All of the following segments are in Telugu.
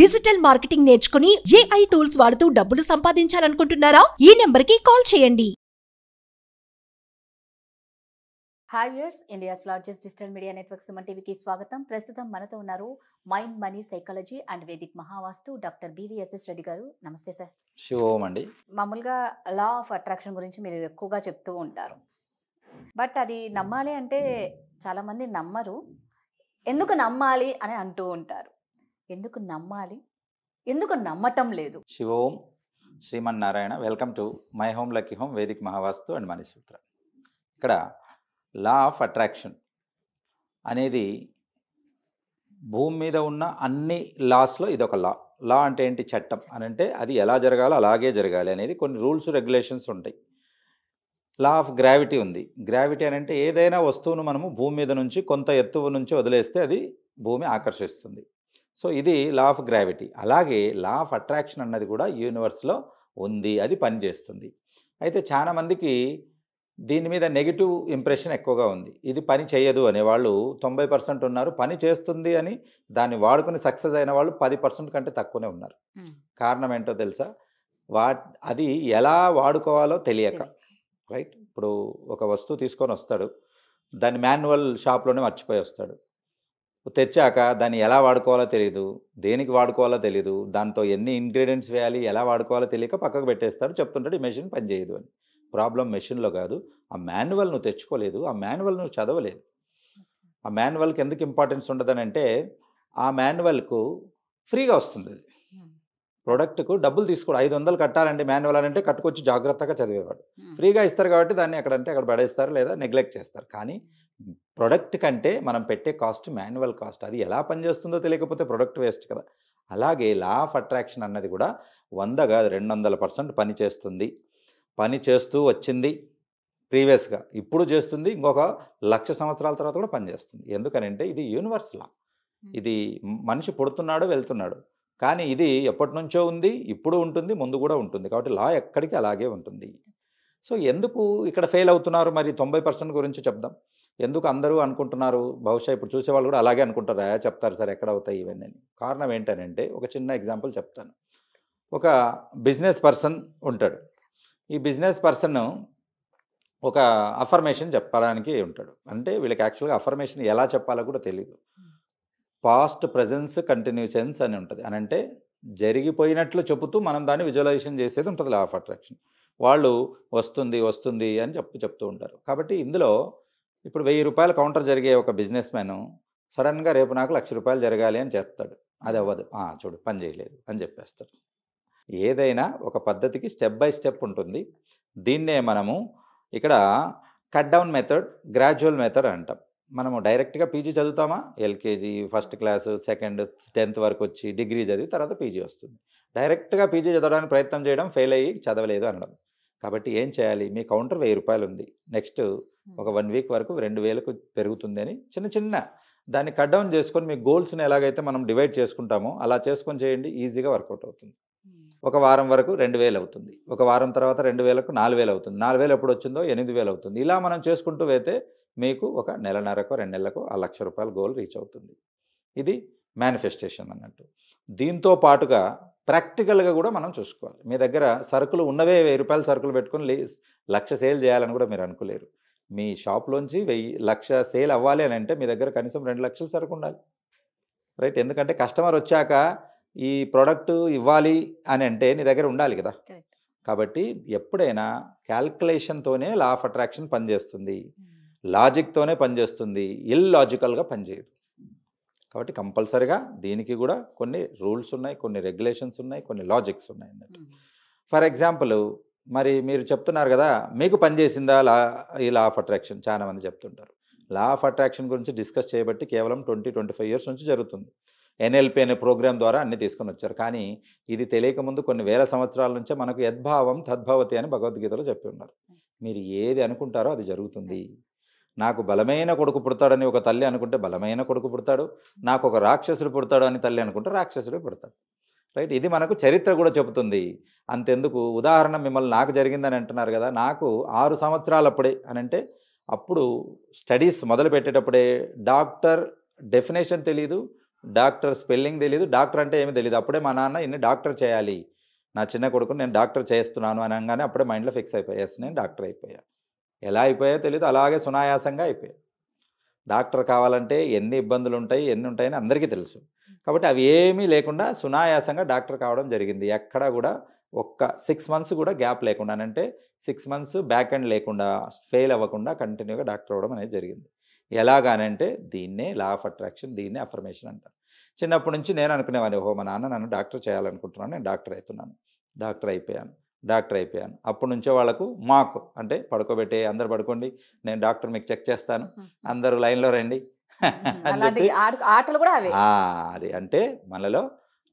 డిజిటల్ మార్కెటింగ్ నేర్చుకుని ఏఐ టూల్స్ వాడుతూ డబ్బులు సంపాదించాలనుకుంటున్నారా ఈ నెంబర్ కి కాల్ చేయండి హాయర్స్ India's largest digital media network Suman టీవీకి స్వాగతం ప్రస్తుతం మనతో ఉన్నారు mind money psychology and Vedic Mahavastu doctor BVSS Reddy గారు నమస్తే సార్ శివోం అండి మామూలుగా లా ఆఫ్ అట్రాక్షన్ గురించి మీరు ఎక్కువగా చెప్తూ ఉంటారు బట్ అది నమ్మాలి అంటే చాలామంది నమ్మరు ఎందుకు నమ్మాలి అని అంటూ ఉంటారు ఎందుకు నమ్మాలి ఎందుకు నమ్మటం లేదు Shivom Srimannarayana welcome to my home lucky home Vedic Mahavastu and Manisutra ఇక్కడ లా ఆఫ్ అట్రాక్షన్ అనేది భూమి మీద ఉన్న అన్ని లాస్లో ఇది ఒక లా లా అంటే ఏంటి చట్టం అని అంటే అది ఎలా జరగాలో అలాగే జరగాలి అనేది కొన్ని రూల్స్ రెగ్యులేషన్స్ ఉంటాయి లా ఆఫ్ గ్రావిటీ ఉంది గ్రావిటీ అని అంటే ఏదైనా వస్తువును మనము భూమి మీద నుంచి కొంత ఎత్తు నుంచి వదిలేస్తే అది భూమి ఆకర్షిస్తుంది సో ఇది లా ఆఫ్ గ్రావిటీ అలాగే లా ఆఫ్ అట్రాక్షన్ అన్నది కూడా యూనివర్స్లో ఉంది అది పనిచేస్తుంది అయితే చాలామందికి దీని మీద నెగిటివ్ ఇంప్రెషన్ ఎక్కువగా ఉంది ఇది పని చేయదు అనేవాళ్ళు తొంభై పర్సెంట్ ఉన్నారు పని చేస్తుంది అని దాన్ని వాడుకుని సక్సెస్ అయిన వాళ్ళు పది పర్సెంట్ కంటే తక్కువనే ఉన్నారు కారణం ఏంటో తెలుసా వా అది ఎలా వాడుకోవాలో తెలియక రైట్ ఇప్పుడు ఒక వస్తువు తీసుకొని వస్తాడు దాన్ని మాన్యువల్ షాప్లోనే మర్చిపోయి వస్తాడు తెచ్చాక దాన్ని ఎలా వాడుకోవాలో తెలియదు దేనికి వాడుకోవాలో తెలియదు దాంతో ఎన్ని ఇంగ్రీడియంట్స్ వేయాలి ఎలా వాడుకోవాలో తెలియక పక్కకు పెట్టేస్తాడు చెప్తుంటాడు ఈ మెషిన్ పనిచేయదు అని ప్రాబ్లం మెషిన్లో కాదు ఆ మాన్యువల్ నువ్వు తెచ్చుకోలేదు ఆ మాన్యువల్ నువ్వు చదవలేదు ఆ మాన్యువల్కి ఎందుకు ఇంపార్టెన్స్ ఉండదని అంటే ఆ మాన్యువల్కు ఫ్రీగా వస్తుంది అది ప్రోడక్ట్కు డబ్బులు తీసుకోడు ఐదు వందలు కట్టాలండి మాన్యువల్ అని అంటే కట్టుకొచ్చి జాగ్రత్తగా చదివేవాడు ఫ్రీగా ఇస్తారు కాబట్టి దాన్ని ఎక్కడంటే అక్కడ పడేస్తారు లేదా నెగ్లెక్ట్ చేస్తారు కానీ ప్రొడక్ట్ కంటే మనం పెట్టే కాస్ట్ మాన్యువల్ కాస్ట్ అది ఎలా పనిచేస్తుందో తెలియకపోతే ప్రొడక్ట్ వేస్ట్ కదా అలాగే లా ఆఫ్ అట్రాక్షన్ అన్నది కూడా వందగా రెండు వందల పర్సెంట్ పని చేస్తుంది పని చేస్తూ వచ్చింది ప్రీవియస్గా ఇప్పుడు చేస్తుంది ఇంకొక లక్ష సంవత్సరాల తర్వాత కూడా పనిచేస్తుంది ఎందుకనంటే ఇది యూనివర్స్ లా ఇది మనిషి పుడుతున్నాడు వెళ్తున్నాడు కానీ ఇది ఎప్పటి నుంచో ఉంది ఇప్పుడు ఉంటుంది ముందు కూడా ఉంటుంది కాబట్టి లా ఎక్కడికి అలాగే ఉంటుంది సో ఎందుకు ఇక్కడ ఫెయిల్ అవుతున్నారు మరి తొంభై పర్సెంట్ గురించి చెప్దాం ఎందుకు అందరూ అనుకుంటున్నారు బహుశా ఇప్పుడు చూసే వాళ్ళు కూడా అలాగే అనుకుంటారా చెప్తారు సార్ ఎక్కడ అవుతాయి ఇవన్నీ కారణం ఏంటనంటే ఒక చిన్న ఎగ్జాంపుల్ చెప్తాను ఒక బిజినెస్ పర్సన్ ఉంటాడు ఈ బిజినెస్ పర్సన్ ఒక అఫర్మేషన్ చెప్పడానికి ఉంటాడు అంటే వీళ్ళకి యాక్చువల్గా అఫర్మేషన్ ఎలా చెప్పాలో కూడా తెలియదు పాస్ట్ ప్రజెన్స్ కంటిన్యూసెన్స్ అని ఉంటుంది అని అంటే జరిగిపోయినట్లు చెబుతూ మనం దాన్ని విజువలైజేషన్ చేసేది ఉంటుంది లా ఆఫ్ అట్రాక్షన్ వాళ్ళు వస్తుంది వస్తుంది అని చెప్పు చెప్తూ ఉంటారు కాబట్టి ఇందులో ఇప్పుడు వెయ్యి రూపాయలు కౌంటర్ జరిగే ఒక బిజినెస్ మ్యాన్ సడన్గా రేపు నాకు లక్ష రూపాయలు జరగాలి అని చెప్తాడు అది అవ్వదు చూడు పని చేయలేదు అని చెప్పేస్తాడు ఏదైనా ఒక పద్ధతికి స్టెప్ బై స్టెప్ ఉంటుంది దీన్నే మనము ఇక్కడ cut down method gradual method అంటాం మనము డైరెక్ట్గా పీజీ చదువుతామా LKG first class second tenth వరకు వచ్చి డిగ్రీ చదివి తర్వాత పీజీ వస్తుంది డైరెక్ట్గా పీజీ చదవడానికి ప్రయత్నం చేయడం ఫెయిల్ అయ్యి చదవలేదు అనడం కాబట్టి ఏం చేయాలి మీ కౌంటర్ వెయ్యి రూపాయలు ఉంది నెక్స్ట్ ఒక వన్ వీక్ వరకు రెండు వేలకు పెరుగుతుంది అని చిన్న చిన్న దాన్ని కట్ డౌన్ చేసుకొని మీ గోల్స్ని ఎలాగైతే మనం డివైడ్ చేసుకుంటామో అలా చేసుకొని చేయండి ఈజీగా వర్కౌట్ అవుతుంది ఒక వారం వరకు రెండు వేలు అవుతుంది ఒక వారం తర్వాత రెండు వేలకు నాలుగు వేలు అవుతుంది నాలుగు వేలు ఎప్పుడు వచ్చిందో ఎనిమిది వేలు అవుతుంది ఇలా మనం చేసుకుంటూ అయితే మీకు ఒక నెలన్నరకు రెండు నెలలకు ఆ లక్ష రూపాయల గోల్ రీచ్ అవుతుంది ఇది మేనిఫెస్టేషన్ అన్నట్టు దీంతో పాటుగా ప్రాక్టికల్గా కూడా మనం చూసుకోవాలి మీ దగ్గర సరుకులు ఉన్నవే వెయ్యి రూపాయలు సరుకులు పెట్టుకుని లక్ష సేల్ చేయాలని కూడా మీరు అనుకోలేరు మీ షాప్లోంచి వెయ్యి లక్ష సేల్ అవ్వాలి అని అంటే మీ దగ్గర కనీసం రెండు లక్షలు సరుకు ఉండాలి రైట్ ఎందుకంటే కస్టమర్ వచ్చాక ఈ ప్రోడక్ట్ ఇవ్వాలి అని అంటే నీ దగ్గర ఉండాలి కదా కాబట్టి ఎప్పుడైనా క్యాల్కులేషన్తోనే లా ఆఫ్ అట్రాక్షన్ పనిచేస్తుంది లాజిక్తోనే పనిచేస్తుంది ఇల్లాజికల్గా పనిచేయదు కాబట్టి కంపల్సరిగా దీనికి కూడా కొన్ని రూల్స్ ఉన్నాయి కొన్ని రెగ్యులేషన్స్ ఉన్నాయి కొన్ని లాజిక్స్ ఉన్నాయి అన్నట్టు ఫర్ ఎగ్జాంపుల్ మరి మీరు చెప్తున్నారు కదా మీకు పనిచేసిందా లా ఈ లా ఆఫ్ అట్రాక్షన్ చాలామంది చెప్తుంటారు లా ఆఫ్ అట్రాక్షన్ గురించి డిస్కస్ చేయబట్టి కేవలం ట్వంటీ ట్వంటీ ఫైవ్ ఇయర్స్ నుంచి జరుగుతుంది ఎన్ఎల్పి అనే ప్రోగ్రామ్ ద్వారా అన్ని తీసుకొని వచ్చారు కానీ ఇది తెలియకముందు కొన్ని వేల సంవత్సరాల నుంచే మనకు యద్భావం తద్భావతి అని భగవద్గీతలో చెప్పి ఉన్నారు మీరు ఏది అనుకుంటారో అది జరుగుతుంది నాకు బలమైన కొడుకు పుడతాడని ఒక తల్లి అనుకుంటే బలమైన కొడుకు పుడతాడు నాకు ఒక రాక్షసుడు పుడతాడు అని తల్లి అనుకుంటే రాక్షసుడే పుడతాడు రైట్ ఇది మనకు చరిత్ర కూడా చెబుతుంది అంతెందుకు ఉదాహరణ మిమ్మల్ని నాకు జరిగిందని అంటున్నారు కదా నాకు ఆరు సంవత్సరాలప్పుడే అని అంటే అప్పుడు స్టడీస్ మొదలు పెట్టేటప్పుడే డాక్టర్ డెఫినేషన్ తెలీదు డాక్టర్ స్పెల్లింగ్ తెలియదు డాక్టర్ అంటే ఏమీ తెలియదు అప్పుడే మా నాన్న ఇన్ని డాక్టర్ చేయాలి నా చిన్న కొడుకుని నేను డాక్టర్ చేస్తున్నాను అనగానే అప్పుడే మైండ్లో ఫిక్స్ అయిపోయాస్ నేను డాక్టర్ అయిపోయాను ఎలా అయిపోయాయో తెలియదు అలాగే సునాయాసంగా అయిపోయాయి డాక్టర్ కావాలంటే ఎన్ని ఇబ్బందులు ఉంటాయి ఎన్ని ఉంటాయని అందరికీ తెలుసు కాబట్టి అవి ఏమీ లేకుండా సునాయాసంగా డాక్టర్ కావడం జరిగింది ఎక్కడా కూడా ఒక్క సిక్స్ మంత్స్ కూడా గ్యాప్ లేకుండా అంటే సిక్స్ మంత్స్ బ్యాక్ అండ్ లేకుండా ఫెయిల్ అవ్వకుండా కంటిన్యూగా డాక్టర్ అవ్వడం అనేది జరిగింది ఎలాగానంటే దీన్నే లా ఆఫ్ అట్రాక్షన్ దీన్నే అఫర్మేషన్ అంటారు చిన్నప్పటి నుంచి నేను అనుకునేవాడిని ఓహో మా నాన్న నన్ను డాక్టర్ చేయాలనుకుంటున్నాను నేను డాక్టర్ అవుతున్నాను డాక్టర్ అయిపోయాను డాక్టర్ అయిపోయాను అప్పటి నుంచో వాళ్ళకు మాకు అంటే పడుకోబెట్టే అందరు పడుకోండి నేను డాక్టర్ మీకు చెక్ చేస్తాను అందరు లైన్లో రండి ఆటలు కూడా అది అంటే మనలో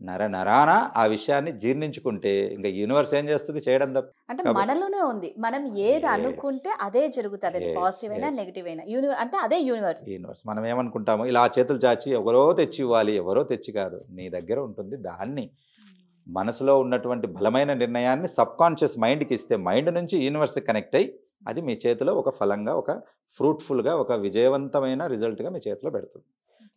నర నరాన ఆ విషయాన్ని జీర్ణించుకుంటే ఇంకా యూనివర్స్ ఏం చేస్తుంది చేయడం తప్ప అంటే మనలోనే ఉంది మనం ఏది అనుకుంటే అదే జరుగుతుంది పాజిటివ్ అయినా నెగిటివ్ అయినా యూనివర్స్ అంటే అదే యూనివర్స్ యూనివర్స్ మనం ఏమనుకుంటాము ఇలా చేతులు చాచి ఎవరో తెచ్చి ఇవ్వాలి ఎవరో తెచ్చి కాదు నీ దగ్గర ఉంటుంది దాన్ని మనసులో ఉన్నటువంటి బలమైన నిర్ణయాన్ని సబ్కాన్షియస్ మైండ్కి ఇస్తే మైండ్ నుంచి యూనివర్స్ కనెక్ట్ అయ్యి అది మీ చేతిలో ఒక ఫలంగా ఒక ఫ్రూట్ఫుల్గా ఒక విజయవంతమైన రిజల్ట్గా మీ చేతిలో పెడుతుంది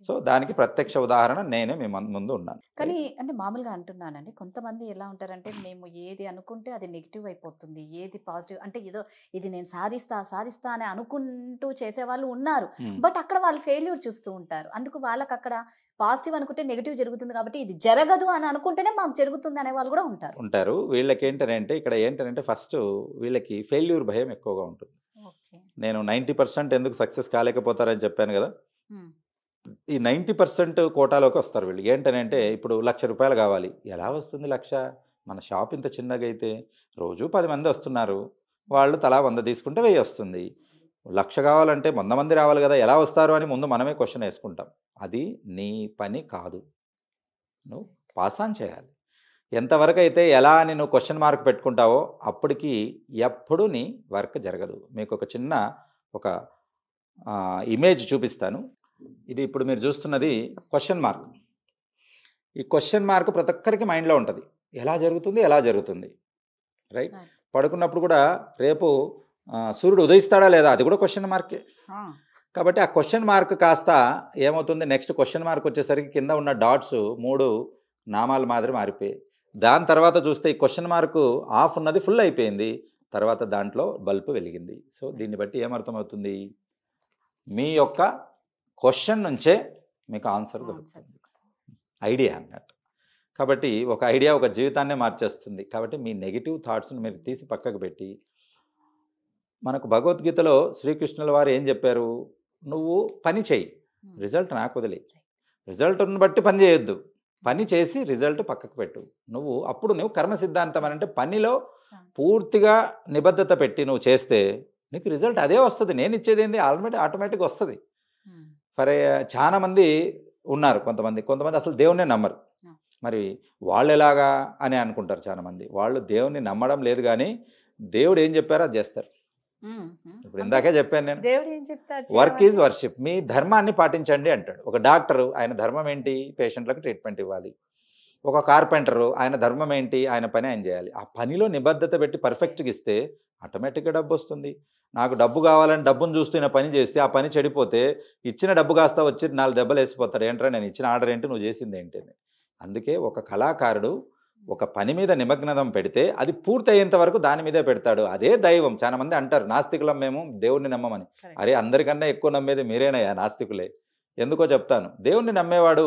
సో దానికి ప్రత్యక్ష ఉదాహరణ నేను మీ ముందు ఉన్నాను కానీ అంటే మామూలుగా అంటున్నానండి కొంతమంది ఎలా ఉంటారంటే మేము ఏది అనుకుంటే అది నెగిటివ్ అయిపోతుంది ఏది పాజిటివ్ అంటే ఏదో ఇది నేను సాధిస్తా సాధిస్తా అని అనుకుంటూ వాళ్ళు ఉన్నారు బట్ అక్కడ వాళ్ళు ఫెయిల్యూర్ చూస్తూ ఉంటారు అందుకు వాళ్ళకి అక్కడ పాజిటివ్ అనుకుంటే నెగిటివ్ జరుగుతుంది కాబట్టి ఇది జరగదు అని అనుకుంటేనే మాకు జరుగుతుంది అనే వాళ్ళు కూడా ఉంటారు ఉంటారు వీళ్ళకి ఏంటంటే ఇక్కడ ఏంటంటే ఫస్ట్ వీళ్ళకి ఫెయిల్యూర్ భయం ఎక్కువగా ఉంటుంది నేను నైంటీ పర్సెంట్ ఎందుకు సక్సెస్ కాలేకపోతారని చెప్పాను కదా ఈ నైంటీ పర్సెంట్ కోటాలోకి వస్తారు వీళ్ళు ఏంటనంటే ఇప్పుడు లక్ష రూపాయలు కావాలి ఎలా వస్తుంది లక్ష మన షాప్ ఇంత చిన్నగా అయితే రోజు పది మంది వస్తున్నారు వాళ్ళు తలా వంద తీసుకుంటే వెయ్యి వస్తుంది లక్ష కావాలంటే వంద మంది రావాలి కదా ఎలా వస్తారు అని ముందు మనమే క్వశ్చన్ వేసుకుంటాం అది నీ పని కాదు నువ్వు పాస్ ఆన్ చేయాలి ఎంతవరకు అయితే ఎలా అని నువ్వు క్వశ్చన్ మార్క్ పెట్టుకుంటావో అప్పటికి ఎప్పుడు నీ వర్క్ జరగదు మీకు ఒక చిన్న ఒక ఇమేజ్ చూపిస్తాను ఇది ఇప్పుడు మీరు చూస్తున్నది క్వశ్చన్ మార్క్ ఈ క్వశ్చన్ మార్క్ ప్రతి ఒక్కరికి మైండ్లో ఉంటుంది ఎలా జరుగుతుంది ఎలా జరుగుతుంది రైట్ పడుకున్నప్పుడు కూడా రేపు సూర్యుడు ఉదయిస్తాడా లేదా అది కూడా క్వశ్చన్ మార్కే కాబట్టి ఆ క్వశ్చన్ మార్క్ కాస్త ఏమవుతుంది నెక్స్ట్ క్వశ్చన్ మార్క్ వచ్చేసరికి కింద ఉన్న డాట్స్ మూడు నామాలు మాదిరి మారిపోయాయి దాని తర్వాత చూస్తే ఈ క్వశ్చన్ మార్క్ ఆఫ్ ఉన్నది ఫుల్ అయిపోయింది తర్వాత దాంట్లో బల్బ్ వెలిగింది సో దీన్ని బట్టి ఏమర్థమవుతుంది మీ యొక్క క్వశ్చన్ నుంచే మీకు ఆన్సర్ దొరుకుతుంది ఐడియా అన్నట్టు కాబట్టి ఒక ఐడియా ఒక జీవితాన్నే మార్చేస్తుంది కాబట్టి మీ నెగిటివ్ థాట్స్ని మీరు తీసి పక్కకు పెట్టి మనకు భగవద్గీతలో శ్రీకృష్ణుల వారు ఏం చెప్పారు నువ్వు పని చేయి రిజల్ట్ నాకు వదిలే రిజల్ట్ను బట్టి పని చేయొద్దు పని చేసి రిజల్ట్ పక్కకు పెట్టు నువ్వు అప్పుడు నువ్వు కర్మ సిద్ధాంతం అని అంటే పనిలో పూర్తిగా నిబద్ధత పెట్టి నువ్వు చేస్తే నీకు రిజల్ట్ అదే వస్తుంది నేను ఇచ్చేది ఏంది ఆల్రెడీ ఆటోమేటిక్గా వస్తుంది ఫరే చాలామంది ఉన్నారు కొంతమంది కొంతమంది అసలు దేవుణ్ణే నమ్మరు మరి వాళ్ళు ఎలాగా అని అనుకుంటారు చాలామంది వాళ్ళు దేవుణ్ణి నమ్మడం లేదు కానీ దేవుడు ఏం చెప్పారో అది చేస్తారు ఇప్పుడు ఇందాకే చెప్పాను నేను వర్క్ ఈజ్ వర్షిప్ మీ ధర్మాన్ని పాటించండి అంటాడు ఒక డాక్టరు ఆయన ధర్మం ఏంటి పేషెంట్లకు ట్రీట్మెంట్ ఇవ్వాలి ఒక కార్పెంటరు ఆయన ధర్మం ఏంటి ఆయన పని ఆయన చేయాలి ఆ పనిలో నిబద్ధత పెట్టి పర్ఫెక్ట్గా ఇస్తే ఆటోమేటిక్గా డబ్బు వస్తుంది నాకు డబ్బు కావాలని డబ్బును చూస్తూ నేను పని చేస్తే ఆ పని చెడిపోతే ఇచ్చిన డబ్బు కాస్త వచ్చి నాలుగు దెబ్బలు వేసిపోతాడు ఏంట్రా నేను ఇచ్చిన ఆర్డర్ ఏంటి నువ్వు చేసింది ఏంటి అని అందుకే ఒక కళాకారుడు ఒక పని మీద నిమగ్నదం పెడితే అది పూర్తి అయ్యేంత వరకు దాని మీదే పెడతాడు అదే దైవం చాలామంది అంటారు నాస్తికులం మేము దేవుణ్ణి నమ్మమని అరే అందరికన్నా ఎక్కువ నమ్మేది మీరేనయ్యా నాస్తికులే ఎందుకో చెప్తాను దేవుణ్ణి నమ్మేవాడు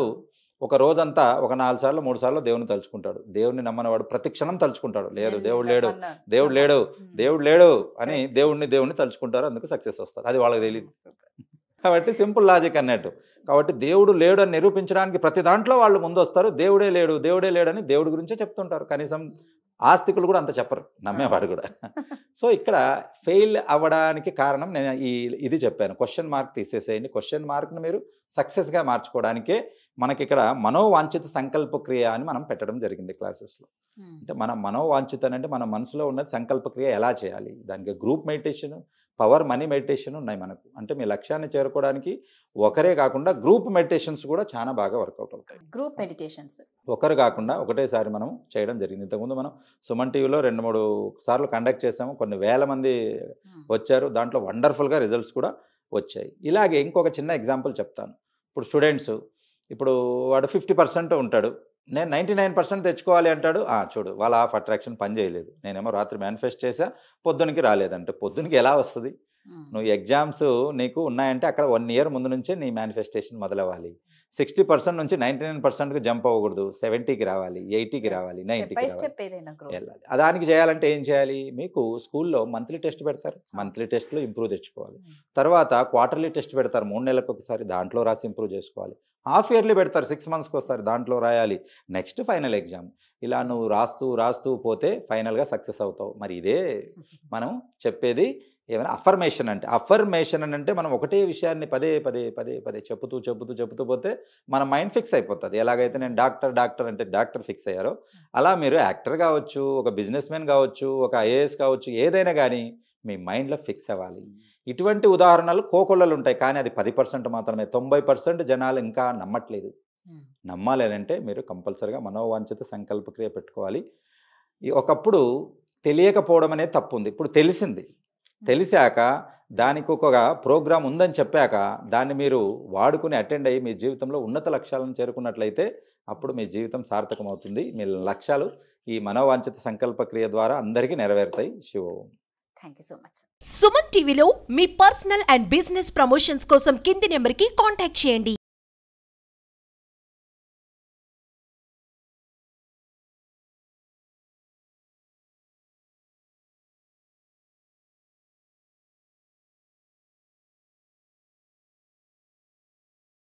ఒక రోజంతా ఒక నాలుగు సార్లు మూడు సార్లు దేవుని తలుచుకుంటాడు దేవుడిని నమ్మని వాడు ప్రతిక్షణం తలుచుకుంటాడు లేదు దేవుడు లేడు దేవుడు లేడు దేవుడు లేడు అని దేవుడిని దేవుడిని తలుచుకుంటారు అందుకు సక్సెస్ వస్తారు అది వాళ్ళకి తెలియదు కాబట్టి సింపుల్ లాజిక్ అన్నట్టు కాబట్టి దేవుడు లేడు అని నిరూపించడానికి ప్రతి దాంట్లో వాళ్ళు ముందు వస్తారు దేవుడే లేడు దేవుడే లేడని దేవుడి గురించే చెప్తుంటారు కనీసం ఆస్తికులు కూడా అంత చెప్పరు నమ్మేవాడు కూడా సో ఇక్కడ ఫెయిల్ అవ్వడానికి కారణం నేను ఈ ఇది చెప్పాను క్వశ్చన్ మార్క్ తీసేసేయండి క్వశ్చన్ మార్క్ను మీరు సక్సెస్గా మార్చుకోవడానికే మనకి ఇక్కడ మనోవాంఛిత సంకల్ప క్రియ అని మనం పెట్టడం జరిగింది క్లాసెస్లో అంటే మన మనోవాంఛిత అంటే మన మనసులో ఉన్నది సంకల్ప క్రియ ఎలా చేయాలి దానికి group meditation power money meditation ఉన్నాయి మనకు అంటే మీ లక్ష్యాన్ని చేరుకోవడానికి ఒకరే కాకుండా గ్రూప్ మెడిటేషన్స్ కూడా చాలా బాగా వర్కౌట్ అవుతాయి గ్రూప్ మెడిటేషన్స్ ఒకరు కాకుండా ఒకటేసారి మనం చేయడం జరిగింది ఇంతకుముందు మనం సుమన్ టీవీలో రెండు మూడు సార్లు కండక్ట్ చేసాము కొన్ని వేల మంది hmm. వచ్చారు దాంట్లో వండర్ఫుల్గా రిజల్ట్స్ కూడా వచ్చాయి ఇలాగే ఇంకొక చిన్న ఎగ్జాంపుల్ చెప్తాను ఇప్పుడు స్టూడెంట్స్ ఇప్పుడు వాడు ఫిఫ్టీ పర్సెంట్ ఉంటాడు నేను నైంటీ నైన్ పర్సెంట్ తెచ్చుకోవాలి అంటాడు చూడు వాళ్ళ ఆఫ్ అట్రాక్షన్ పని చేయలేదు నేనేమో రాత్రి మేనిఫెస్ట్ చేసా పొద్దునకి రాలేదంటే పొద్దునకి ఎలా వస్తుంది నువ్వు ఎగ్జామ్స్ నీకు ఉన్నాయంటే అక్కడ వన్ ఇయర్ ముందు నుంచే నీ మేనిఫెస్టేషన్ మొదలవ్వాలి సిక్స్టీ పర్సెంట్ నుంచి నైంటీ నైన్ పర్సెంట్కి జంప్ అవ్వకూడదు సెవెంటీకి రావాలి ఎయిటీకి రావాలి నైన్టీ వెళ్ళాలి దానికి చేయాలంటే ఏం చేయాలి మీకు స్కూల్లో మంత్లీ టెస్ట్ పెడతారు మంత్లీ టెస్ట్లో ఇంప్రూవ్ తెచ్చుకోవాలి తర్వాత క్వార్టర్లీ టెస్ట్ పెడతారు మూడు నెలలకు ఒకసారి దాంట్లో రాసి ఇంప్రూవ్ చేసుకోవాలి హాఫ్ ఇయర్లీ పెడతారు సిక్స్ మంత్స్కి ఒకసారి దాంట్లో రాయాలి నెక్స్ట్ ఫైనల్ ఎగ్జామ్ ఇలా నువ్వు రాస్తూ రాస్తూ పోతే ఫైనల్గా సక్సెస్ అవుతావు మరి ఇదే మనం చెప్పేది ఏమైనా అఫర్మేషన్ అంటే అఫర్మేషన్ అని అంటే మనం ఒకటే విషయాన్ని పదే పదే పదే పదే చెబుతూ చెబుతూ చెబుతూ పోతే మన మైండ్ ఫిక్స్ అయిపోతుంది ఎలాగైతే నేను డాక్టర్ డాక్టర్ అంటే డాక్టర్ ఫిక్స్ అయ్యారో hmm. అలా మీరు యాక్టర్ కావచ్చు ఒక బిజినెస్ మ్యాన్ కావచ్చు ఒక ఐఏఎస్ కావచ్చు ఏదైనా కానీ మీ మైండ్లో ఫిక్స్ అవ్వాలి hmm. ఇటువంటి ఉదాహరణలు కోకొల్లలు ఉంటాయి కానీ అది పది పర్సెంట్ మాత్రమే తొంభై పర్సెంట్ జనాలు ఇంకా నమ్మట్లేదు hmm. నమ్మాలి అంటే మీరు కంపల్సరిగా మనోవాంఛిత సంకల్పక్రియ పెట్టుకోవాలి ఒకప్పుడు తెలియకపోవడం అనేది తప్పు ఉంది ఇప్పుడు తెలిసింది తెలిసాక దానికి ఒక ప్రోగ్రామ్ ఉందని చెప్పాక దాన్ని మీరు వాడుకుని అటెండ్ అయ్యి మీ జీవితంలో ఉన్నత లక్ష్యాలను చేరుకున్నట్లయితే అప్పుడు మీ జీవితం సార్థకమవుతుంది మీ లక్ష్యాలు ఈ మనోవాంఛిత సంకల్ప క్రియ ద్వారా అందరికీ నెరవేరుతాయి Shiva thank you so much Suman టీవీలో మీ పర్సనల్ అండ్ బిజినెస్ ప్రమోషన్స్ కోసం కింది నెంబర్కి కాంటాక్ట్ చేయండి